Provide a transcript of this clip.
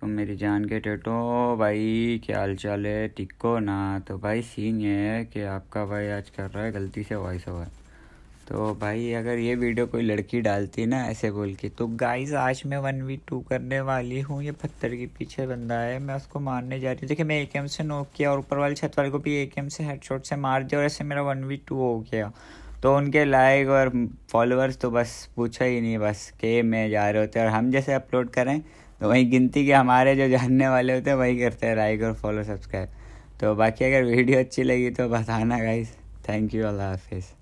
तुम मेरी जान के टेटो भाई क्या हाल चाल है टिको ना तो भाई सीन ये है कि आपका भाई आज कर रहा है गलती से वॉइस ओवर तो भाई अगर ये वीडियो कोई लड़की डालती ना ऐसे बोल के तो गाइस आज मैं वन वी टू करने वाली हूँ ये पत्थर के पीछे बंदा है मैं उसको मारने जा रही हूँ देखिए मैं एक एम से नोक किया और ऊपर वाले छत वाले को भी एक एम से हेडशॉट से मार दिया और ऐसे मेरा वन वी टू हो गया तो उनके लाइक और फॉलोअर्स तो बस पूछा ही नहीं बस के मैं जा रहे होते और हम जैसे अपलोड करें तो वहीं गिनती के हमारे जो जानने वाले होते हैं वही करते हैं लाइक और फॉलो सब्सक्राइब तो बाकी अगर वीडियो अच्छी लगी तो बताना गाइस थैंक यू अल्लाह हाफिज़